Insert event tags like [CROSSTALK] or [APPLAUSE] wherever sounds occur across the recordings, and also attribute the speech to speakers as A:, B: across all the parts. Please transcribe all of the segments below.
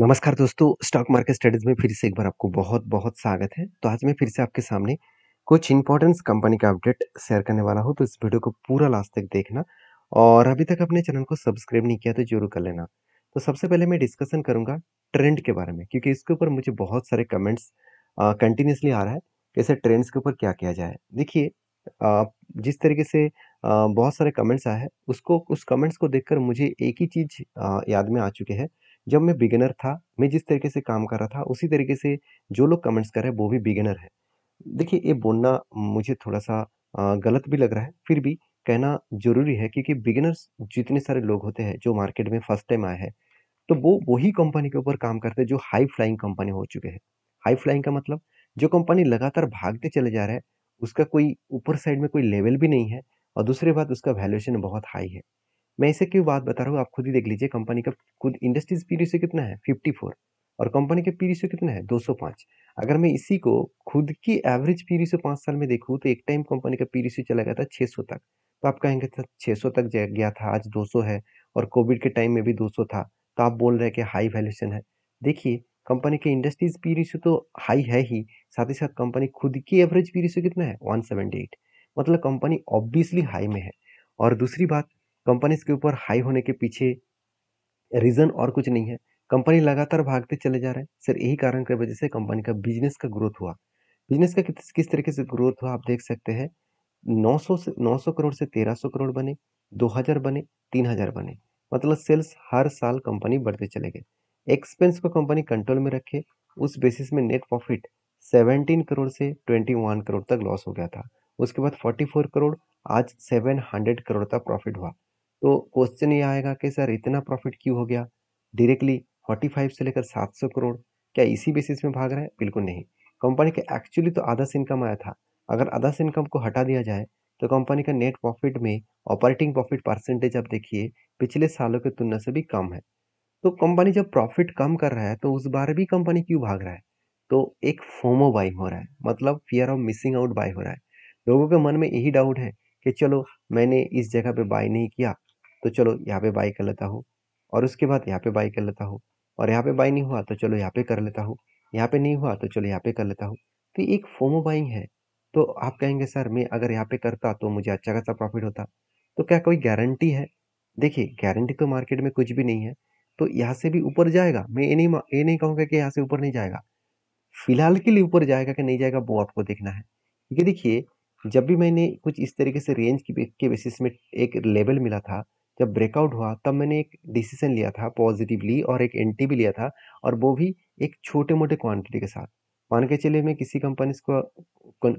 A: नमस्कार दोस्तों stock market studies में फिर से एक बार आपको बहुत बहुत स्वागत है तो आज मैं फिर से आपके सामने कुछ इंपॉर्टेंस कंपनी का अपडेट शेयर करने वाला हूँ तो इस वीडियो को पूरा लास्ट तक देखना और अभी तक अपने चैनल को सब्सक्राइब नहीं किया तो जरूर कर लेना तो सबसे पहले मैं डिस्कशन करूंगा ट्रेंड के बारे में क्योंकि इसके ऊपर मुझे बहुत सारे कमेंट्स कंटिन्यूसली आ रहा है कैसे ट्रेंड्स के ऊपर क्या किया जाए देखिए जिस तरीके से बहुत सारे कमेंट्स आए हैं उसको उस कमेंट्स को देखकर मुझे एक ही चीज़ याद में आ चुके हैं जब मैं बिगिनर था मैं जिस तरीके से काम कर रहा था उसी तरीके से जो लोग कमेंट्स कर रहे हैं वो भी बिगिनर है देखिए ये बोलना मुझे थोड़ा सा गलत भी लग रहा है फिर भी कहना जरूरी है क्योंकि बिगिनर्स जितने सारे लोग होते हैं जो मार्केट में फर्स्ट टाइम आए हैं तो वो वही कंपनी के ऊपर काम करते हैं जो हाई फ्लाइंग कंपनी हो चुके हैं हाई फ्लाइंग का मतलब जो कंपनी लगातार भागते चले जा रहा है उसका कोई ऊपर साइड में कोई लेवल भी नहीं है और दूसरी बात उसका वैल्यूएशन बहुत हाई है मैं इसे क्यों बात बता रहा हूँ आप खुद ही देख लीजिए कंपनी का खुद इंडस्ट्रीज पी रेशियो कितना है फिफ्टी फोर और कंपनी का पी रेशियो कितना है दो सौ पाँच अगर मैं इसी को खुद की एवरेज पी रेशियो पाँच साल में देखूँ तो एक टाइम कंपनी का पी रेशियो चला गया था छः सौ तक तो आप कहेंगे था छः सौ तक गया था आज दो सौ है और कोविड के टाइम में भी दो सौ था तो आप बोल रहे हैं कि हाई वैल्यूशन है देखिए कंपनी के इंडस्ट्रीज पी रेशियो तो हाई है ही साथ ही साथ कंपनी खुद की एवरेज पी रेशियो कितना है वन सेवेंटी एट मतलब कंपनी ऑब्वियसली हाई में है और दूसरी बात कंपनीज के ऊपर हाई होने के पीछे रीज़न और कुछ नहीं है कंपनी लगातार भागते चले जा रहे हैं सर यही कारण की वजह से कंपनी का बिजनेस का ग्रोथ हुआ बिजनेस का किस किस तरीके से ग्रोथ हुआ आप देख सकते हैं 900 से 900 करोड़ से 1300 करोड़ बने 2000 बने 3000 बने मतलब सेल्स हर साल कंपनी बढ़ते चले गए एक्सपेंस को कंपनी कंट्रोल में रखे उस बेसिस में नेट प्रॉफिट 17 करोड़ से 21 करोड़ तक लॉस हो गया था उसके बाद 44 करोड़ आज 700 करोड़ तक प्रॉफिट हुआ तो क्वेश्चन ये आएगा कि सर इतना प्रॉफिट क्यों हो गया डायरेक्टली 45 से लेकर 700 करोड़ क्या इसी बेसिस में भाग रहे हैं बिल्कुल नहीं कंपनी का एक्चुअली तो आधा से इनकम आया था अगर आधा से इनकम को हटा दिया जाए तो कंपनी का नेट प्रॉफिट में ऑपरेटिंग प्रॉफिट परसेंटेज आप देखिए पिछले सालों की तुलना से भी कम है तो कंपनी जब प्रॉफिट कम कर रहा है तो उस बार भी कंपनी क्यों भाग रहा है तो एक फोमो बाई हो रहा है मतलब fear of missing out buy हो रहा है लोगों के मन में यही डाउट है कि चलो मैंने इस जगह पे बाई नहीं किया तो चलो यहाँ पे बाई कर लेता हूँ और उसके बाद यहाँ पे बाई कर लेता हूँ और यहाँ पे बाई नहीं हुआ तो चलो यहाँ पे कर लेता हूँ यहाँ पे नहीं हुआ तो चलो यहाँ पे कर लेता हूँ तो एक फोमो बाइंग है तो आप कहेंगे सर मैं अगर यहाँ पे करता तो मुझे अच्छा खासा प्रॉफिट होता तो क्या कोई गारंटी है देखिए गारंटी तो मार्केट में कुछ भी नहीं है तो यहाँ से भी ऊपर जाएगा मैं ये नहीं ये नहीं कहूँगा कि यहाँ से ऊपर नहीं जाएगा फिलहाल के लिए ऊपर जाएगा कि नहीं जाएगा वो आपको देखना है क्योंकि देखिए जब भी मैंने कुछ इस तरीके से रेंज के बेसिस में एक लेवल मिला था जब ब्रेकआउट हुआ तब मैंने एक डिसीजन लिया था पॉजिटिवली और एक एंट्री भी लिया था और वो भी एक छोटे मोटे क्वांटिटी के साथ मान के चले मैं किसी कंपनीज को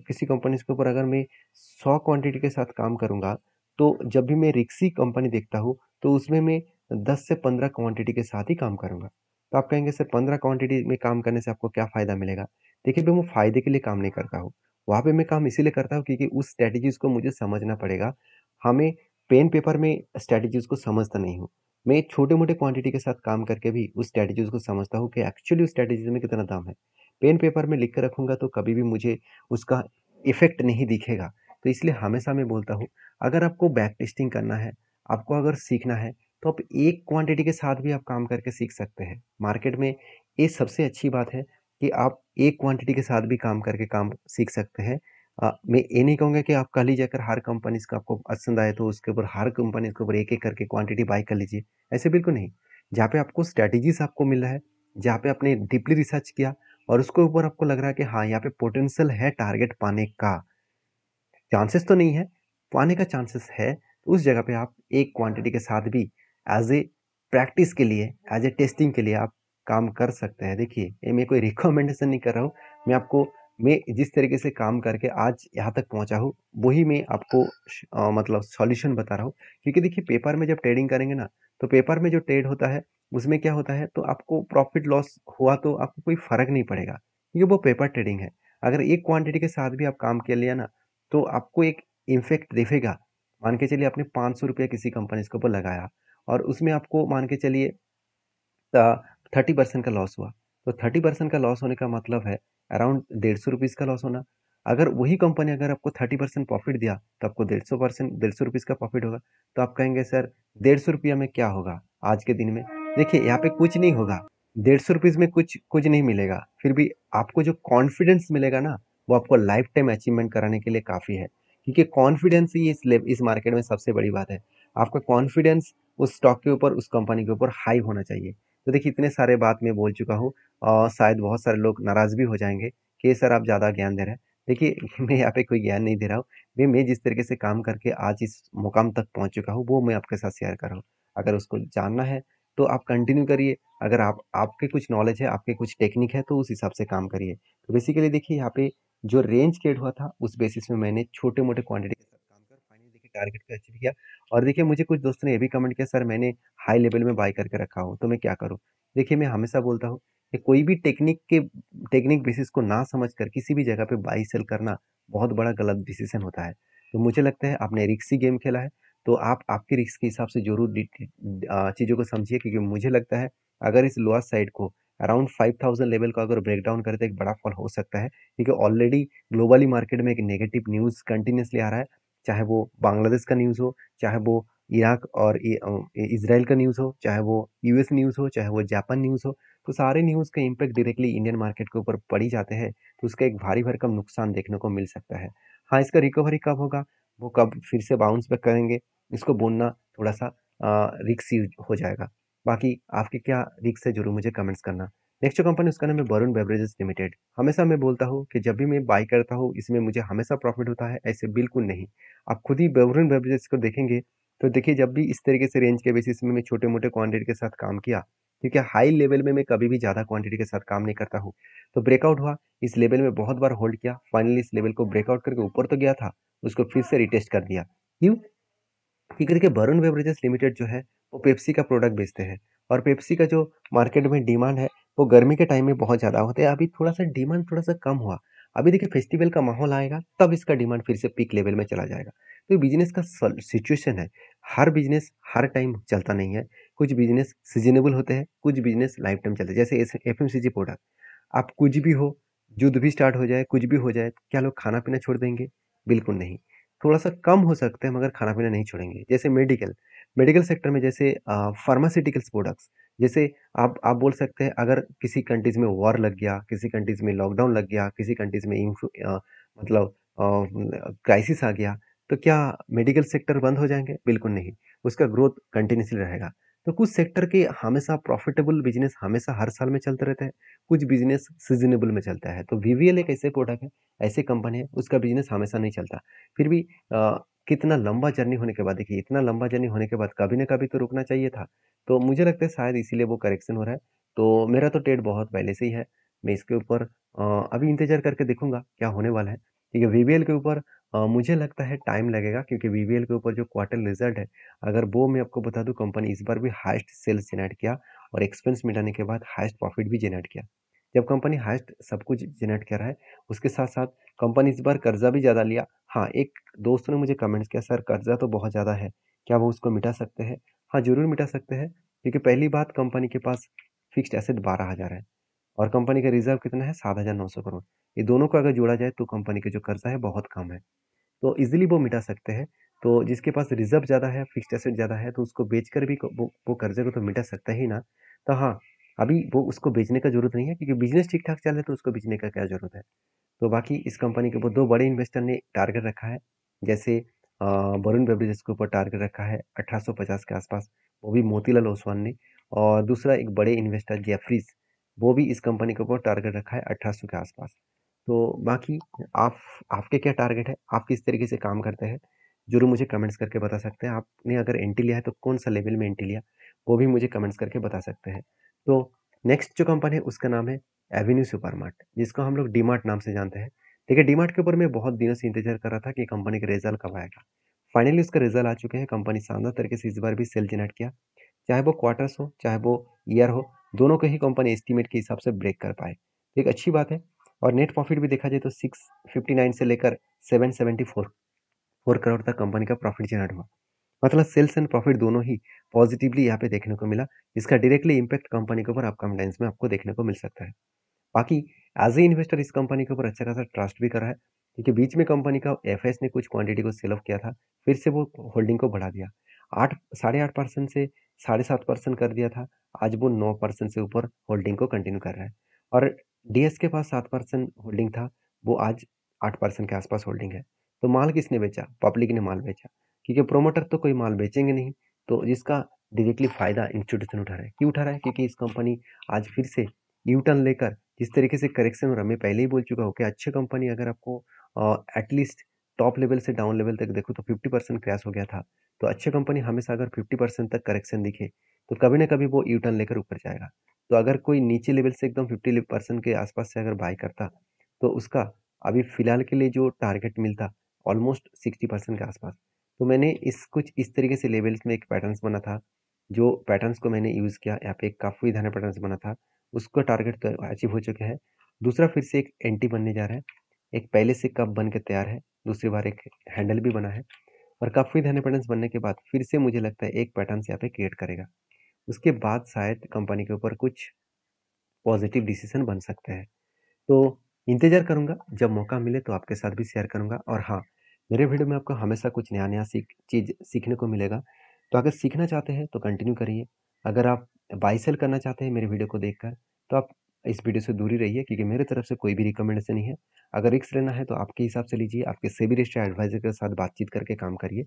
A: किसी कंपनीज के ऊपर अगर मैं सौ क्वांटिटी के साथ काम करूँगा तो जब भी मैं रिक्सी कंपनी देखता हूँ तो उसमें मैं दस से पंद्रह क्वांटिटी के साथ ही काम करूँगा तो आप कहेंगे सर पंद्रह क्वांटिटी में काम करने से आपको क्या फ़ायदा मिलेगा देखिए भाई मैं फ़ायदे के लिए काम नहीं करता हूँ वहाँ पे मैं काम इसीलिए करता हूँ क्योंकि उस स्ट्रेटजीज को मुझे समझना पड़ेगा हमें पेन पेपर में स्ट्रैटेजीज को समझता नहीं हूँ मैं छोटे मोटे क्वांटिटी के साथ काम करके भी उस स्ट्रैटेजीज को समझता हूँ कि एक्चुअली उस स्ट्रैटेजीज में कितना दाम है पेन पेपर में लिख कर रखूँगा तो कभी भी मुझे उसका इफेक्ट नहीं दिखेगा तो इसलिए हमेशा मैं बोलता हूँ अगर आपको बैक टेस्टिंग करना है आपको अगर सीखना है तो आप एक क्वांटिटी के साथ भी आप काम करके सीख सकते हैं मार्केट में ये सबसे अच्छी बात है कि आप एक क्वांटिटी के साथ भी काम करके काम सीख सकते हैं आ, मैं ये नहीं कहूँगा कि आप कल ही जाकर हर कंपनी का आपको पसंद आए तो उसके ऊपर हर कंपनी के ऊपर एक एक करके क्वांटिटी बाय कर लीजिए ऐसे बिल्कुल नहीं जहाँ पे आपको स्ट्रैटेजीज आपको मिल रहा है जहाँ पे आपने डीपली रिसर्च किया और उसके ऊपर आपको लग रहा है कि हाँ यहाँ पे पोटेंशियल है टारगेट पाने का चांसेस तो नहीं है पाने का चांसेस है तो उस जगह पे आप एक क्वांटिटी के साथ भी एज ए प्रैक्टिस के लिए एज ए टेस्टिंग के लिए आप काम कर सकते हैं देखिए ये मैं कोई रिकमेंडेशन नहीं कर रहा हूँ मैं आपको मैं जिस तरीके से काम करके आज यहाँ तक पहुँचा हूँ वही मैं आपको आ, मतलब सॉल्यूशन बता रहा हूँ क्योंकि देखिए पेपर में जब ट्रेडिंग करेंगे ना तो पेपर में जो ट्रेड होता है उसमें क्या होता है तो आपको प्रॉफिट लॉस हुआ तो आपको कोई फ़र्क नहीं पड़ेगा क्योंकि वो पेपर ट्रेडिंग है अगर एक क्वांटिटी के साथ भी आप काम कर लिया ना तो आपको एक इम्फेक्ट देखेगा मान के चलिए आपने पाँच सौ रुपया किसी कंपनी के ऊपर लगाया और उसमें आपको मान के चलिए थर्टी परसेंट का लॉस हुआ तो थर्टी परसेंट का लॉस होने का मतलब है अराउंड डेढ़ सौ रुपीज़ का लॉस होना अगर वही कंपनी अगर आपको थर्टी परसेंट प्रॉफिट दिया तो आपको डेढ़ सौ परसेंट डेढ़ सौ रुपीज़ का प्रॉफिट होगा तो आप कहेंगे सर डेढ़ सौ रुपया में क्या होगा आज के दिन में देखिए यहाँ पे कुछ नहीं होगा डेढ़ सौ रुपीज़ में कुछ कुछ नहीं मिलेगा फिर भी आपको जो कॉन्फिडेंस मिलेगा ना वो आपको लाइफ टाइम अचीवमेंट कराने के लिए काफ़ी है क्योंकि कॉन्फिडेंस ही इस इस मार्केट में सबसे बड़ी बात है आपका कॉन्फिडेंस उस स्टॉक के ऊपर उस कंपनी के ऊपर हाई होना चाहिए तो देखिए इतने सारे बात मैं बोल चुका हूँ और शायद बहुत सारे लोग नाराज़ भी हो जाएंगे कि सर आप ज़्यादा ज्ञान दे रहे हैं देखिए [LAUGHS] मैं यहाँ पे कोई ज्ञान नहीं दे रहा हूँ मैं मैं जिस तरीके से काम करके आज इस मुकाम तक पहुँच चुका हूँ वो मैं आपके साथ शेयर कर रहा हूँ अगर उसको जानना है तो आप कंटिन्यू करिए अगर आप आपके कुछ नॉलेज है आपके कुछ टेक्निक है तो उस हिसाब से काम करिए तो बेसिकली देखिए यहाँ पे जो रेंज क्रिएट हुआ था उस बेसिस में मैंने छोटे मोटे क्वांटिटी के साथ काम कर फाइनली देखिए टारगेट पर अचीव किया और देखिए मुझे कुछ दोस्तों ने ये भी कमेंट किया सर मैंने हाई लेवल में बाई करके रखा हो तो मैं क्या करूँ देखिए मैं हमेशा बोलता हूँ या कोई भी टेक्निक के टेक्निक बेसिस को ना समझ कर किसी भी जगह पे बाई सेल करना बहुत बड़ा गलत डिसीजन होता है तो मुझे लगता है आपने रिक्सी गेम खेला है तो आप आपके रिक्स के हिसाब से जरूर चीज़ों को समझिए क्योंकि मुझे लगता है अगर इस लोअर साइड को अराउंड 5000 लेवल का अगर ब्रेक डाउन करें तो एक बड़ा फॉल हो सकता है क्योंकि ऑलरेडी ग्लोबली मार्केट में एक नेगेटिव न्यूज़ कंटिन्यूसली आ रहा है चाहे वो बांग्लादेश का न्यूज़ हो चाहे वो इराक और इसराइल का न्यूज़ हो चाहे वो यू एस न्यूज़ हो चाहे वो जापान न्यूज़ हो तो सारे न्यूज़ का इम्पैक्ट डायरेक्टली इंडियन मार्केट के ऊपर पड़ी जाते हैं तो उसका एक भारी भरकम नुकसान देखने को मिल सकता है हाँ इसका रिकवरी कब होगा वो कब फिर से बाउंस बैक करेंगे इसको बोलना थोड़ा सा यूज हो जाएगा बाकी आपके क्या रिक्स है जरूर मुझे कमेंट्स करना नेक्स्ट कंपनी उसका नाम है वरुण बेवरेजेस लिमिटेड हमेशा मैं बोलता हूँ कि जब भी मैं बाई करता हूँ इसमें मुझे हमेशा प्रॉफिट होता है ऐसे बिल्कुल नहीं आप खुद ही वरुण बेवरेजेस को देखेंगे तो देखिए जब भी इस तरीके से रेंज के बेसिस में मैं छोटे मोटे क्वांटिटी के साथ काम किया क्योंकि हाई लेवल में मैं कभी भी ज़्यादा क्वांटिटी के साथ काम नहीं करता हूँ तो ब्रेकआउट हुआ इस लेवल में बहुत बार होल्ड किया फाइनली इस लेवल को ब्रेकआउट करके ऊपर तो गया था उसको फिर से रिटेस्ट कर दिया क्यों क्योंकि देखिए वरुण बेवरेजेस लिमिटेड जो है वो पेप्सी का प्रोडक्ट बेचते हैं और पेप्सी का जो मार्केट में डिमांड है वो गर्मी के टाइम में बहुत ज़्यादा होता है अभी थोड़ा सा डिमांड थोड़ा सा कम हुआ अभी देखिए फेस्टिवल का माहौल आएगा तब इसका डिमांड फिर से पीक लेवल में चला जाएगा तो बिजनेस का सिचुएशन है हर बिजनेस हर टाइम चलता नहीं है कुछ बिजनेस सीजनेबल होते हैं कुछ बिजनेस लाइफ टाइम चलते हैं जैसे एफ एम प्रोडक्ट आप कुछ भी हो युद्ध भी स्टार्ट हो जाए कुछ भी हो जाए क्या लोग खाना पीना छोड़ देंगे बिल्कुल नहीं थोड़ा सा कम हो सकता है मगर खाना पीना नहीं छोड़ेंगे जैसे मेडिकल मेडिकल सेक्टर में जैसे फार्मास्यूटिकल्स प्रोडक्ट्स जैसे आप आप बोल सकते हैं अगर किसी कंट्रीज़ में वॉर लग गया किसी कंट्रीज़ में लॉकडाउन लग गया किसी कंट्रीज़ में मतलब क्राइसिस आ गया तो क्या मेडिकल सेक्टर बंद हो जाएंगे बिल्कुल नहीं उसका ग्रोथ कंटिन्यूसली रहेगा तो कुछ सेक्टर के हमेशा प्रॉफिटेबल बिजनेस हमेशा हर साल में चलते रहते हैं कुछ बिजनेस सीजनेबल में चलता है तो वी एक ऐसे प्रोडक्ट है ऐसे कंपनी है उसका बिजनेस हमेशा नहीं चलता फिर भी आ, कितना लंबा जर्नी होने के बाद देखिए इतना लंबा जर्नी होने के बाद कभी ना कभी तो रुकना चाहिए था तो मुझे लगता है शायद इसीलिए वो करेक्शन हो रहा है तो मेरा तो टेट बहुत पहले से ही है मैं इसके ऊपर अभी इंतजार करके देखूंगा क्या होने वाला है ठीक है वी के ऊपर मुझे लगता है टाइम लगेगा क्योंकि वी के ऊपर जो क्वार्टर रिजल्ट है अगर वो मैं आपको बता दूँ कंपनी इस बार भी हाइस्ट सेल्स जेनरेट किया और एक्सपेंस मिटाने के बाद हाइस्ट प्रॉफिट भी जेनरेट किया जब कंपनी हाइस्ट सब कुछ जेनरेट कर रहा है उसके साथ साथ कंपनी इस बार कर्जा भी ज़्यादा लिया हाँ एक दोस्त ने मुझे कमेंट्स किया सर कर्जा तो बहुत ज़्यादा है क्या वो उसको मिटा सकते हैं हाँ जरूर मिटा सकते हैं क्योंकि पहली बात कंपनी के पास फिक्स्ड एसेट बारह हज़ार है और कंपनी का रिजर्व कितना है सात हज़ार नौ सौ करोड़ ये दोनों को अगर जोड़ा जाए तो कंपनी का जो कर्जा है बहुत कम है तो ईजिली वो मिटा सकते हैं तो जिसके पास रिजर्व ज़्यादा है फिक्स्ड एसेट ज़्यादा है तो उसको बेच कर भी वो वो कर्जे को तो मिटा सकता ही ना तो हाँ अभी वो उसको बेचने का जरूरत नहीं है क्योंकि बिजनेस ठीक ठाक चल रहा है तो उसको बेचने का क्या जरूरत है तो बाकी इस कंपनी के वो दो बड़े इन्वेस्टर ने टारगेट रखा है जैसे वरुण बेवरेजेस के ऊपर टारगेट रखा है 1850 के आसपास वो भी मोतीलाल ओसवान ने और दूसरा एक बड़े इन्वेस्टर जेफरीज वो भी इस कंपनी के ऊपर टारगेट रखा है 1800 के आसपास तो बाकी आप आपके क्या टारगेट है आप किस तरीके से काम करते हैं जरूर मुझे कमेंट्स करके बता सकते हैं आपने अगर एंट्री लिया है तो कौन सा लेवल में एंट्री लिया वो भी मुझे कमेंट्स करके बता सकते हैं तो नेक्स्ट जो कंपनी है उसका नाम है एवेन्यू सुपरमार्ट जिसको हम लोग डीमार्ट नाम से जानते हैं देखिए डीमार्ट के ऊपर मैं बहुत दिनों से इंतजार कर रहा था कि कंपनी का रिजल्ट कब आएगा फाइनली उसका रिजल्ट आ चुके हैं कंपनी शानदार तरीके से इस बार भी सेल जनरेट किया चाहे वो क्वार्टर्स हो चाहे वो ईयर हो दोनों को ही कंपनी एस्टिमेट के हिसाब से ब्रेक कर पाए तो एक अच्छी बात है और नेट प्रॉफिट भी देखा जाए तो नाइन से लेकर 774 फोर करोड़ तक कंपनी का प्रॉफिट जनरेट हुआ मतलब सेल्स एंड प्रॉफिट दोनों ही पॉजिटिवली यहाँ पे देखने को मिला इसका डायरेक्टली इम्पैक्ट कंपनी के ऊपर अपकम टाइम्स में आपको देखने को मिल सकता है बाकी एज ए इन्वेस्टर इस कंपनी के ऊपर अच्छा खासा ट्रस्ट भी करा है क्योंकि बीच में कंपनी का एफ ने कुछ क्वांटिटी को सेल ऑफ किया था फिर से वो होल्डिंग को बढ़ा दिया आठ साढ़े आठ परसेंट से साढ़े सात परसेंट कर दिया था आज वो नौ परसेंट से ऊपर होल्डिंग को कंटिन्यू कर रहा है और डीएस के पास सात परसेंट होल्डिंग था वो आज आठ परसेंट के आसपास होल्डिंग है तो माल किसने बेचा पब्लिक ने माल बेचा क्योंकि प्रोमोटर तो कोई माल बेचेंगे नहीं तो जिसका डायरेक्टली फ़ायदा इंस्टीट्यूशन उठा रहा है क्यों उठा रहा है क्योंकि इस कंपनी आज फिर से यूटर्न लेकर जिस तरीके से करेक्शन और मैं पहले ही बोल चुका हूँ कि अच्छे कंपनी अगर आपको एटलीस्ट टॉप लेवल से डाउन लेवल तक देखो तो फिफ्टी परसेंट क्रैश हो गया था तो अच्छे कंपनी हमेशा अगर फिफ्टी परसेंट तक करेक्शन दिखे तो कभी ना कभी वो यू टर्न लेकर ऊपर जाएगा तो अगर कोई नीचे लेवल से एकदम फिफ्टी परसेंट के आसपास से अगर बाय करता तो उसका अभी फ़िलहाल के लिए जो टारगेट मिलता ऑलमोस्ट सिक्सटी परसेंट के आसपास तो मैंने इस कुछ इस तरीके से लेवल्स में एक पैटर्न्स बना था जो पैटर्न्स को मैंने यूज़ किया यहाँ पे काफ़ी धन्य पैटर्न्स बना था उसका टारगेट तो अचीव हो चुका है दूसरा फिर से एक एंटी बनने जा रहा है एक पहले से कप बन के तैयार है दूसरी बार एक हैंडल भी बना है और कप विद इंडिपेंडेंस बनने के बाद फिर से मुझे लगता है एक पैटर्न से यहाँ पे क्रिएट करेगा उसके बाद शायद कंपनी के ऊपर कुछ पॉजिटिव डिसीजन बन सकते हैं तो इंतज़ार करूंगा जब मौका मिले तो आपके साथ भी शेयर करूँगा और हाँ मेरे वीडियो में आपको हमेशा कुछ नया नया सीख चीज़ सीखने को मिलेगा तो अगर सीखना चाहते हैं तो कंटिन्यू करिए अगर आप बाई सेल करना चाहते हैं मेरे वीडियो को देखकर तो आप इस वीडियो से दूरी रहिए क्योंकि मेरे तरफ से कोई भी रिकमेंडेशन नहीं है अगर रिक्स लेना है तो आपके हिसाब से लीजिए आपके सेबी रजिस्टर एडवाइजर के साथ बातचीत करके काम करिए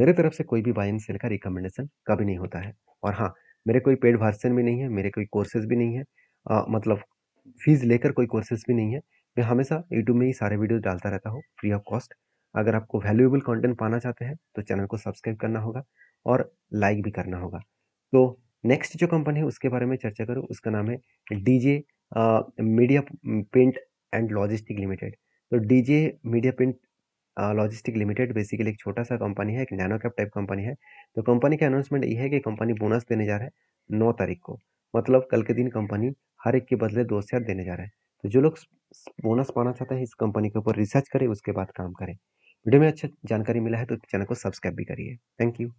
A: मेरे तरफ से कोई भी बाई एंड सेल का रिकमेंडेशन कभी नहीं होता है और हाँ मेरे कोई पेड वर्सन भी नहीं है मेरे कोई कोर्सेज भी नहीं है आ, मतलब फीस लेकर कोई कोर्सेज भी नहीं है मैं हमेशा यूट्यूब में ही सारे वीडियो डालता रहता हूँ फ्री ऑफ कॉस्ट अगर आपको वैल्यूएबल कंटेंट पाना चाहते हैं तो चैनल को सब्सक्राइब करना होगा और लाइक भी करना होगा तो नेक्स्ट जो कंपनी है उसके बारे में चर्चा करूँ उसका नाम है DJ media paint and logistic limited तो DJ media paint logistic limited basically एक छोटा सा कंपनी है एक नैनो कैप टाइप कंपनी है तो कंपनी का अनाउंसमेंट ये है कि कंपनी बोनस देने जा रहा है नौ तारीख को मतलब कल के दिन कंपनी हर एक के बदले दो शेयर देने जा रहा है तो जो लोग बोनस पाना चाहते हैं इस कंपनी के ऊपर रिसर्च करें उसके बाद काम करें वीडियो में अच्छा जानकारी मिला है तो चैनल को सब्सक्राइब भी करिए थैंक यू